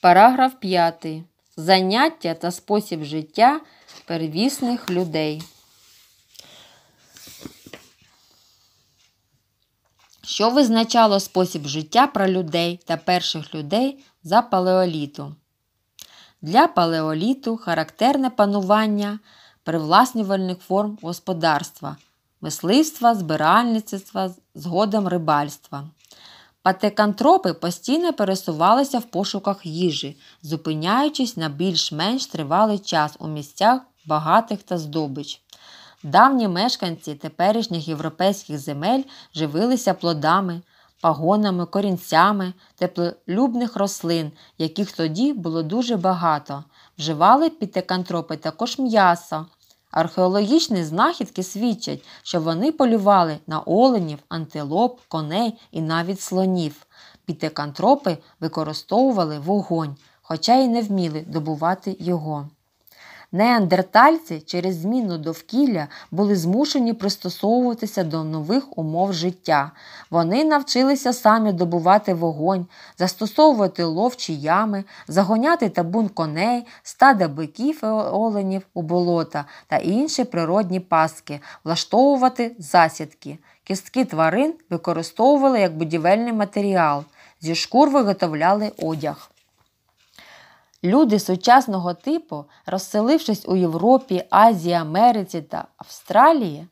Параграф 5. Заняття та спосіб життя первісних людей. Що визначало спосіб життя пролюдей та перших людей за палеоліту? Для палеоліту характерне панування привласнювальних форм господарства, мисливства, збиральництва, згодом рибальства. Патекантропи постійно пересувалися в пошуках їжі, зупиняючись на більш-менш тривалий час у місцях багатих та здобич. Давні мешканці теперішніх європейських земель живилися плодами, пагонами, корінцями, теплолюбних рослин, яких тоді було дуже багато. Вживали пітекантропи також м'ясо, Археологічні знахідки свідчать, що вони полювали на оленів, антилоп, коней і навіть слонів. Пітекантропи використовували вогонь, хоча й не вміли добувати його неандертальці через зміну довкілля були змушені пристосовуватися до нових умов життя. Вони навчилися самі добувати вогонь, застосовувати ловчі ями, загоняти табун коней, стада биків і е, оленів у болота та інші природні паски, влаштовувати засідки. Кістки тварин використовували як будівельний матеріал, зі шкур виготовляли одяг. Люди сучасного типу, розселившись у Європі, Азії, Америці та Австралії,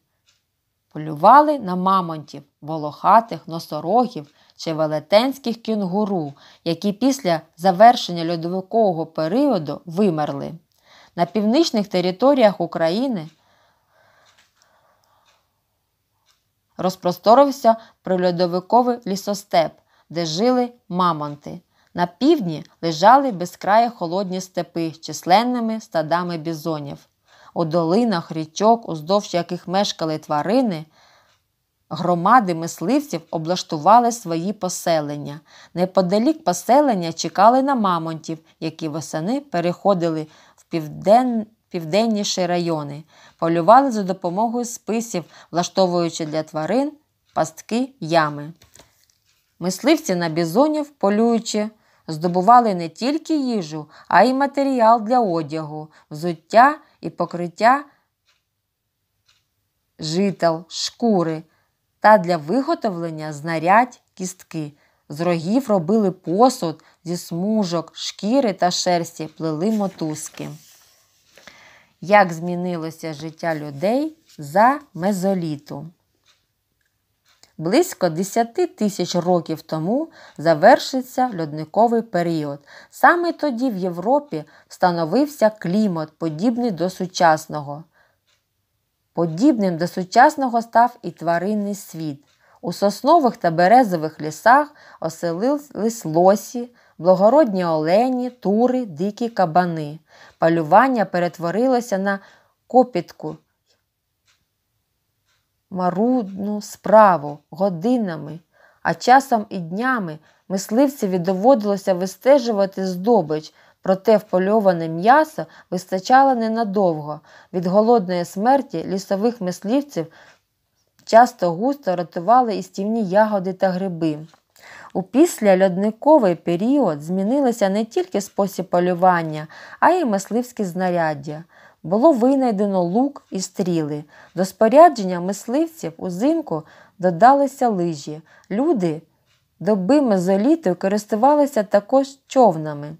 полювали на мамонтів, волохатих, носорогів чи велетенських кінгуру, які після завершення льодовикового періоду вимерли. На північних територіях України розпросторився прильодовиковий лісостеп, де жили мамонти. На півдні лежали безкраї холодні степи з численними стадами бізонів. У долинах річок, уздовж яких мешкали тварини, громади мисливців облаштували свої поселення. Неподалік поселення чекали на мамонтів, які восени переходили в півден... південніші райони, полювали за допомогою списів, влаштовуючи для тварин пастки ями. Мисливці на бізонів полюючи здобували не тільки їжу, а й матеріал для одягу, взуття і покриття жител, шкури та для виготовлення знарядь кістки. З рогів робили посуд зі смужок, шкіри та шерсті, плели мотузки. Як змінилося життя людей за мезоліту? Близько 10 тисяч років тому завершиться льодниковий період. Саме тоді в Європі встановився клімат, подібний до сучасного. Подібним до сучасного став і тваринний світ. У соснових та березових лісах оселились лосі, благородні олені, тури, дикі кабани. Палювання перетворилося на копітку марудну справу годинами, а часом і днями мисливцеві доводилося вистежувати здобич, проте впольоване м'ясо вистачало ненадовго. Від голодної смерті лісових мисливців часто густо ротували і стівні ягоди та гриби. У післяльодниковий період змінилися не тільки спосіб полювання, а й мисливські знаряддя було винайдено лук і стріли. До спорядження мисливців узимку додалися лижі. Люди доби мезоліту користувалися також човнами.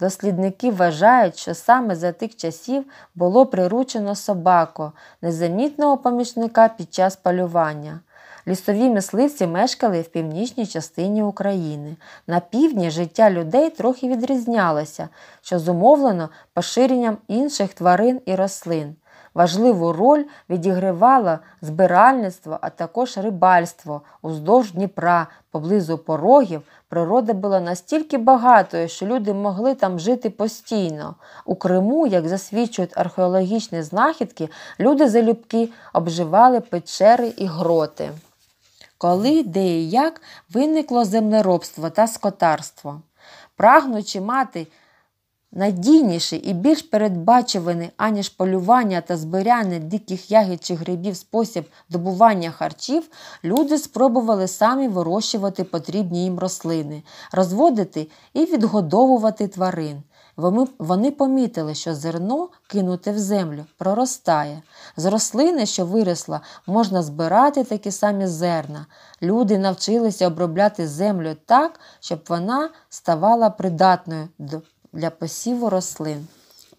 Дослідники вважають, що саме за тих часів було приручено собако, незамітного помічника під час полювання. Лісові мисливці мешкали в північній частині України. На півдні життя людей трохи відрізнялося, що зумовлено поширенням інших тварин і рослин. Важливу роль відігривало збиральництво, а також рибальство уздовж Дніпра, поблизу порогів. Природа була настільки багатою, що люди могли там жити постійно. У Криму, як засвідчують археологічні знахідки, люди залюбки обживали печери і гроти коли, де і як виникло землеробство та скотарство. Прагнучи мати надійніше і більш передбачуване, аніж полювання та збирання диких ягід чи грибів спосіб добування харчів, люди спробували самі вирощувати потрібні їм рослини, розводити і відгодовувати тварин. Вони помітили, що зерно, кинуте в землю, проростає. З рослини, що виросла, можна збирати такі самі зерна. Люди навчилися обробляти землю так, щоб вона ставала придатною для посіву рослин.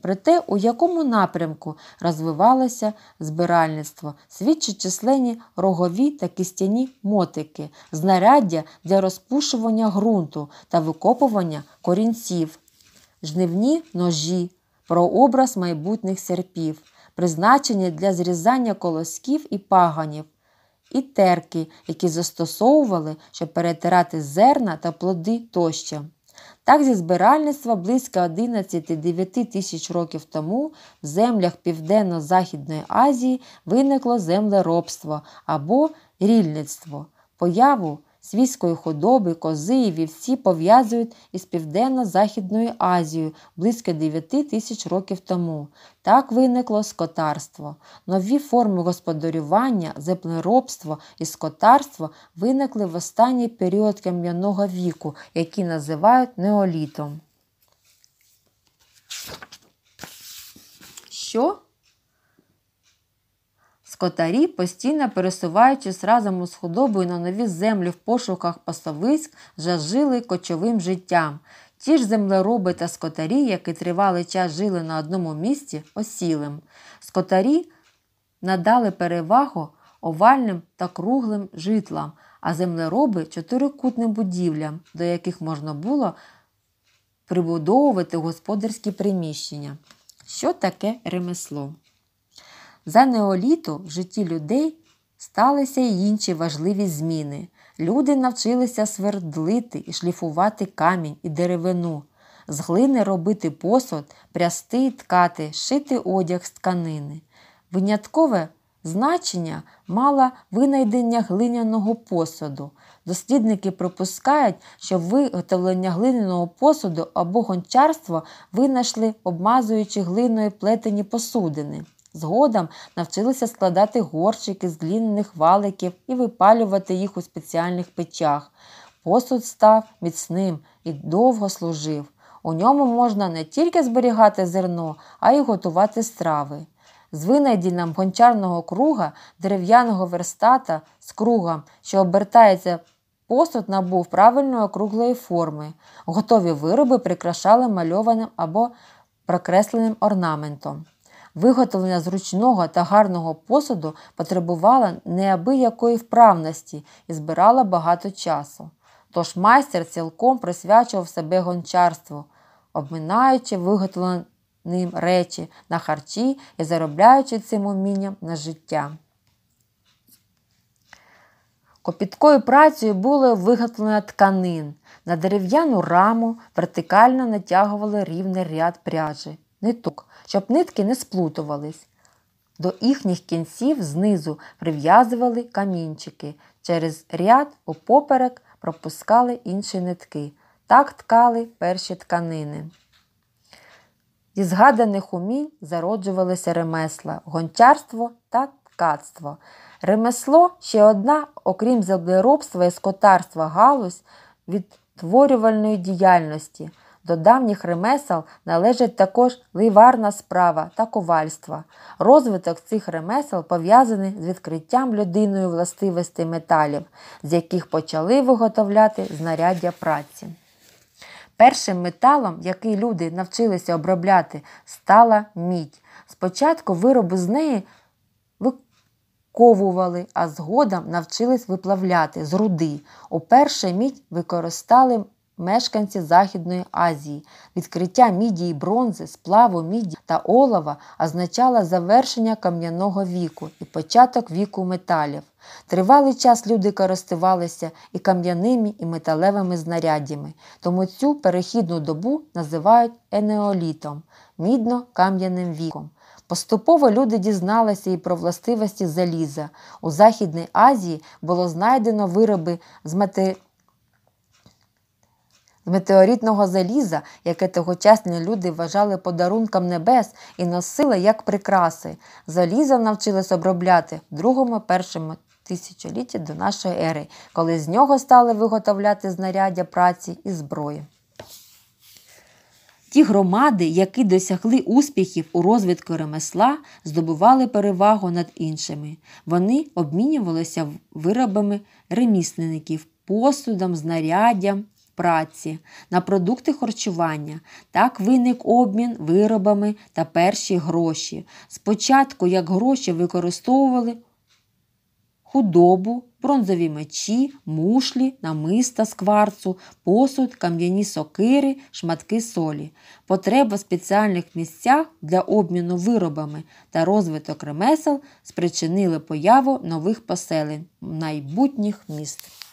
Про те, у якому напрямку розвивалося збиральництво, свідчать численні рогові та кістяні мотики, знаряддя для розпушування ґрунту та викопування корінців, жнивні ножі, прообраз майбутніх серпів, призначені для зрізання колосків і паганів, і терки, які застосовували, щоб перетирати зерна та плоди тощо. Так, зі збиральництва близько 11-9 тисяч років тому в землях Південно-Західної Азії виникло землеробство або рільництво, появу Свійської худоби, кози і вівці пов'язують із Південно-Західною Азією близько 9 тисяч років тому. Так виникло скотарство. Нові форми господарювання, землеробство і скотарство виникли в останній період кам'яного віку, який називають неолітом. Що? Скотарі постійно пересуваючись разом із худобою на нові землі в пошуках пасовиськ, жажили кочовим життям. Ті ж землероби та скотарі, які тривалий час жили на одному місці, осілим. Скотарі надали перевагу овальним та круглим житлам, а землероби чотирикутним будівлям, до яких можна було прибудовувати господарські приміщення. Що таке ремесло? За неоліту в житті людей сталися й інші важливі зміни. Люди навчилися свердлити і шліфувати камінь і деревину, з глини робити посуд, прясти і ткати, шити одяг з тканини. Виняткове значення мала винайдення глиняного посуду. Дослідники припускають, що виготовлення глиняного посуду або гончарство винайшли, обмазуючи глиною плетені посудини. Згодом навчилися складати горщики з глінних валиків і випалювати їх у спеціальних печах. Посуд став міцним і довго служив. У ньому можна не тільки зберігати зерно, а й готувати страви. З винайдінням гончарного круга, дерев'яного верстата з кругом, що обертається, посуд набув правильної округлої форми. Готові вироби прикрашали мальованим або прокресленим орнаментом. Виготовлення зручного та гарного посуду потребувала неабиякої вправності і збирала багато часу. Тож майстер цілком присвячував себе гончарству, обминаючи виготовленим речі на харчі і заробляючи цим умінням на життя. Копіткою працею були виготовлено тканин. На дерев'яну раму вертикально натягували рівний ряд пряжі ниток, щоб нитки не сплутувались. До їхніх кінців знизу прив'язували камінчики, через ряд опоперек пропускали інші нитки. Так ткали перші тканини. Зі згаданих умінь зароджувалися ремесла, гончарство та ткацтво. Ремесло ще одна, окрім землеробства і скотарства галузь відтворювальної діяльності. До давніх ремесел належить також ливарна справа та ковальство. Розвиток цих ремесел пов'язаний з відкриттям людиною властивостей металів, з яких почали виготовляти знаряддя праці. Першим металом, який люди навчилися обробляти, стала мідь. Спочатку вироби з неї виковували, а згодом навчились виплавляти з руди. Уперше мідь використали мешканці Західної Азії. Відкриття мідії бронзи, сплаву міді та олова означало завершення кам'яного віку і початок віку металів. Тривалий час люди користувалися і кам'яними, і металевими знаряддями, тому цю перехідну добу називають енеолітом, мідно-кам'яним віком. Поступово люди дізналися і про властивості заліза. У Західній Азії було знайдено вироби з матеріалів. З метеоритного заліза, яке тогочасні люди вважали подарунком небес і носили як прикраси, заліза навчились обробляти в другому першому тисячолітті до нашої ери, коли з нього стали виготовляти знаряддя праці і зброї. Ті громади, які досягли успіхів у розвитку ремесла, здобували перевагу над іншими. Вони обмінювалися виробами ремісленників, посудом, знаряддям праці, на продукти харчування. Так виник обмін виробами та перші гроші. Спочатку, як гроші використовували худобу, бронзові мечі, мушлі, намиста з кварцу, посуд, кам'яні сокири, шматки солі, потреба в спеціальних місцях для обміну виробами та розвиток ремесел спричинили появу нових поселень майбутніх міст.